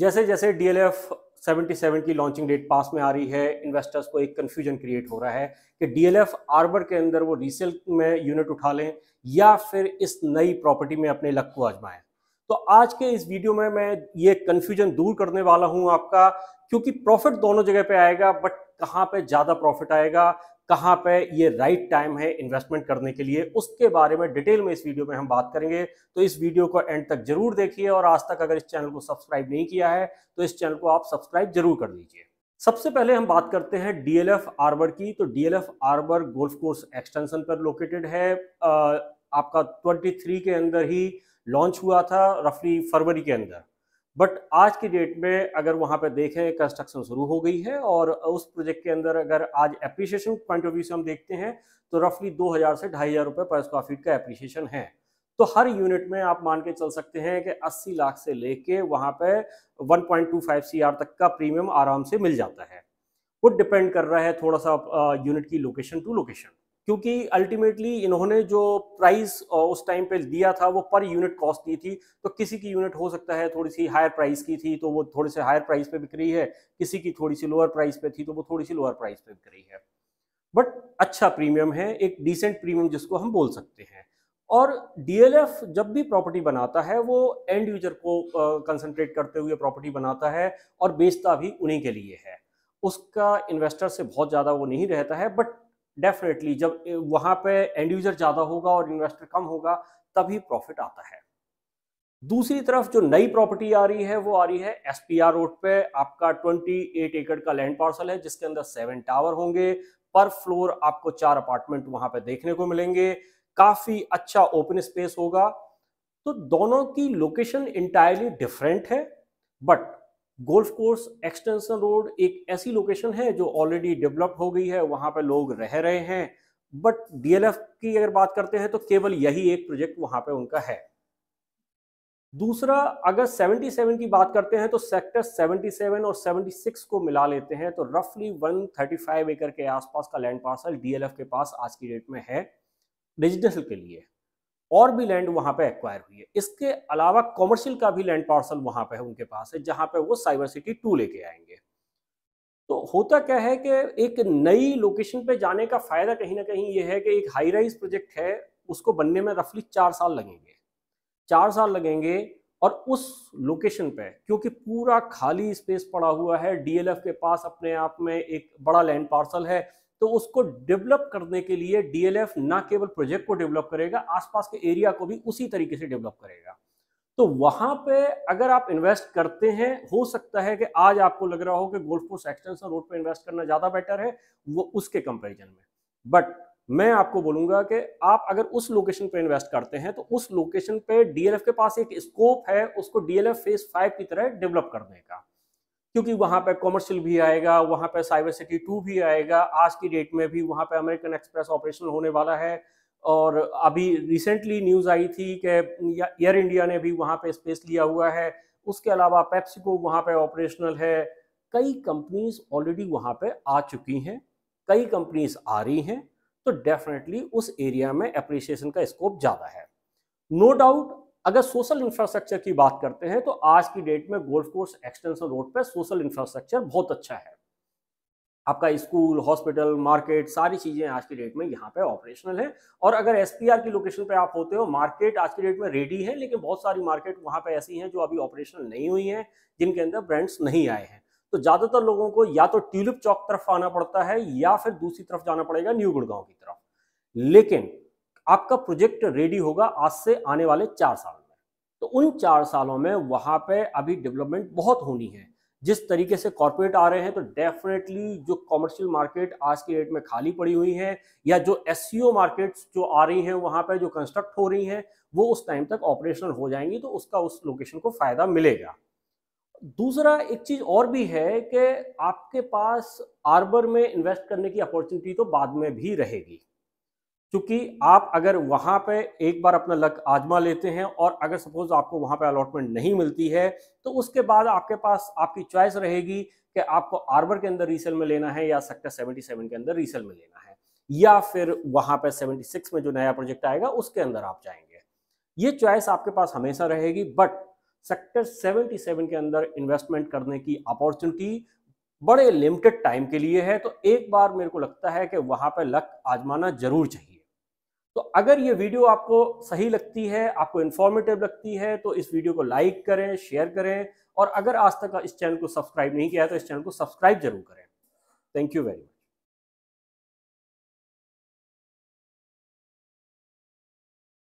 जैसे जैसे D L F seventy seven की लॉन्चिंग डेट पास में आ रही है इन्वेस्टर्स को एक कन्फ्यूजन क्रिएट हो रहा है कि डीएलएफ आर्बर के अंदर वो रीसेल में यूनिट उठा लें या फिर इस नई प्रॉपर्टी में अपने लक को आजमाएं तो आज के इस वीडियो में मैं ये कन्फ्यूजन दूर करने वाला हूं आपका क्योंकि प्रॉफिट दोनों जगह पे आएगा बट कहाँ पे ज़्यादा प्रॉफिट आएगा कहाँ पे ये राइट टाइम है इन्वेस्टमेंट करने के लिए उसके बारे में डिटेल में इस वीडियो में हम बात करेंगे तो इस वीडियो को एंड तक जरूर देखिए और आज तक अगर इस चैनल को सब्सक्राइब नहीं किया है तो इस चैनल को आप सब्सक्राइब जरूर कर लीजिए सबसे पहले हम बात करते हैं डीएलएफ आर्बर की तो DLF Arbour golf course extension पर लोकेटेड है आपका 23 के अंदर ही लॉन्च हुआ था रफली फरवरी के अंदर बट आज की डेट में अगर वहाँ पे देखें कंस्ट्रक्शन शुरू हो गई है और उस प्रोजेक्ट के अंदर अगर आज एप्रिसिएशन पॉइंट ऑफ व्यू से हम देखते हैं तो रफली 2000 से ढाई हज़ार रुपये पर स्क्वायर फीट का एप्रिसिएशन है तो हर यूनिट में आप मान के चल सकते हैं कि 80 लाख से लेके वहाँ पे 1.25 आर तक का प्रीमियम आराम से मिल जाता है वो डिपेंड कर रहा है थोड़ा सा यूनिट की लोकेशन टू लोकेशन क्योंकि अल्टीमेटली इन्होंने जो प्राइस उस टाइम पे दिया था वो पर यूनिट कॉस्ट दी थी तो किसी की यूनिट हो सकता है थोड़ी सी हायर प्राइस की थी तो वो थोड़े से हायर प्राइस पे बिक रही है किसी की थोड़ी सी लोअर प्राइस पे थी तो वो थोड़ी सी लोअर प्राइस पे बिक रही है बट अच्छा प्रीमियम है एक डिसेंट प्रीमियम जिसको हम बोल सकते हैं और डीएलएफ जब भी प्रॉपर्टी बनाता है वो एंड यूजर को कंसंट्रेट करते हुए प्रॉपर्टी बनाता है और बेचता भी उन्हीं के लिए है उसका इन्वेस्टर से बहुत ज़्यादा वो नहीं रहता है बट डेफिनेटली जब वहां पे एंड यूजर ज्यादा होगा और इन्वेस्टर कम होगा तभी प्रॉफिट आता है दूसरी तरफ जो नई प्रॉपर्टी आ रही है वो आ रही है एस रोड पे आपका 28 एकड़ का लैंड पार्सल है जिसके अंदर सेवन टावर होंगे पर फ्लोर आपको चार अपार्टमेंट वहां पे देखने को मिलेंगे काफी अच्छा ओपन स्पेस होगा तो दोनों की लोकेशन इंटायरली डिफरेंट है but golf course extension road एक ऐसी लोकेशन है जो ऑलरेडी डेवलप हो गई है वहां पर लोग रह रहे हैं बट डीएलएफ की अगर बात करते हैं तो केवल यही एक प्रोजेक्ट वहां पे उनका है दूसरा अगर 77 की बात करते हैं तो सेक्टर 77 और 76 को मिला लेते हैं तो रफली 135 एकड़ के आसपास का लैंड पार्सल डीएलएफ के पास आज की डेट में है रेजिडेंशियल के लिए और भी लैंड वहाँ पे एक्वायर हुई है इसके अलावा कॉमर्शियल का भी लैंड पार्सल वहाँ पे है उनके पास है जहाँ पे वो साइबर सिटी टू लेके आएंगे तो होता क्या है कि एक नई लोकेशन पे जाने का फायदा कहीं ना कहीं ये है कि एक हाई राइज प्रोजेक्ट है उसको बनने में रफली चार साल लगेंगे चार साल लगेंगे और उस लोकेशन पे क्योंकि पूरा खाली स्पेस पड़ा हुआ है डीएलएफ के पास अपने आप में एक बड़ा लैंड पार्सल है तो उसको डेवलप करने के लिए डीएलएफ ना केवल प्रोजेक्ट को डेवलप करेगा आसपास के एरिया को भी उसी तरीके से डेवलप करेगा तो वहां पे अगर आप इन्वेस्ट करते हैं हो सकता है कि आज आपको लग रहा हो कि गोल्फ कोर्स एक्सटेंशन रोड पे इन्वेस्ट करना ज्यादा बेटर है वो उसके कंपेरिजन में बट मैं आपको बोलूंगा कि आप अगर उस लोकेशन पे इन्वेस्ट करते हैं तो उस लोकेशन पे डीएलएफ के पास एक स्कोप है उसको डीएलएफ फेज फाइव की तरह डेवलप करने का क्योंकि वहाँ पर कॉमर्शियल भी आएगा वहाँ पर साइबर सिटी टू भी आएगा आज की डेट में भी वहाँ पर अमेरिकन एक्सप्रेस ऑपरेशन होने वाला है और अभी रिसेंटली न्यूज़ आई थी कि एयर इंडिया ने भी वहाँ पर स्पेस लिया हुआ है उसके अलावा पेप्सिको वहाँ पर ऑपरेशनल है कई कंपनीज ऑलरेडी वहाँ पर आ चुकी हैं कई कंपनीज आ रही हैं तो डेफिनेटली उस एरिया में अप्रिसिएशन का स्कोप ज़्यादा है नो no डाउट अगर सोशल इंफ्रास्ट्रक्चर की बात करते हैं तो आज की डेट में गोल्फ कोर्स एक्सटेंशन रोड पर सोशल इंफ्रास्ट्रक्चर बहुत अच्छा है आपका स्कूल हॉस्पिटल मार्केट सारी चीज़ें आज की डेट में यहाँ पे ऑपरेशनल है और अगर एसपीआर की लोकेशन पे आप होते हो मार्केट आज की डेट में रेडी है लेकिन बहुत सारी मार्केट वहाँ पे ऐसी हैं जो अभी ऑपरेशनल नहीं हुई हैं जिनके अंदर ब्रांड्स नहीं आए हैं तो ज़्यादातर लोगों को या तो ट्यूलिप चौक तरफ आना पड़ता है या फिर दूसरी तरफ जाना पड़ेगा न्यू गुड़गांव की तरफ लेकिन आपका प्रोजेक्ट रेडी होगा आज से आने वाले चार साल में तो उन चार सालों में वहां पे अभी डेवलपमेंट बहुत होनी है जिस तरीके से कॉरपोरेट आ रहे हैं तो डेफिनेटली जो कॉमर्शियल मार्केट आज की डेट में खाली पड़ी हुई है या जो एस e मार्केट्स जो आ रही हैं वहाँ पर जो कंस्ट्रक्ट हो रही हैं वो उस टाइम तक ऑपरेशनल हो जाएंगी तो उसका उस लोकेशन को फ़ायदा मिलेगा दूसरा एक चीज़ और भी है कि आपके पास आर्बर में इन्वेस्ट करने की अपॉर्चुनिटी तो बाद में भी रहेगी क्योंकि आप अगर वहां पे एक बार अपना लक आजमा लेते हैं और अगर सपोज आपको वहां पे अलॉटमेंट नहीं मिलती है तो उसके बाद आपके पास आपकी चॉइस रहेगी कि आपको आर्बर के अंदर रीसेल में लेना है या सेक्टर 77 के अंदर रीसेल में लेना है या फिर वहां पे 76 में जो नया प्रोजेक्ट आएगा उसके अंदर आप जाएंगे ये चॉइस आपके पास हमेशा रहेगी बट सेक्टर 77 के अंदर इन्वेस्टमेंट करने की अपॉर्चुनिटी बड़े लिमिटेड टाइम के लिए है तो एक बार मेरे को लगता है कि वहां पर लक आजमाना जरूर चाहिए तो अगर ये वीडियो आपको सही लगती है आपको इन्फॉर्मेटिव लगती है तो इस वीडियो को लाइक करें शेयर करें और अगर आज तक इस चैनल को सब्सक्राइब नहीं किया है तो इस चैनल को सब्सक्राइब जरूर करें थैंक यू वेरी मच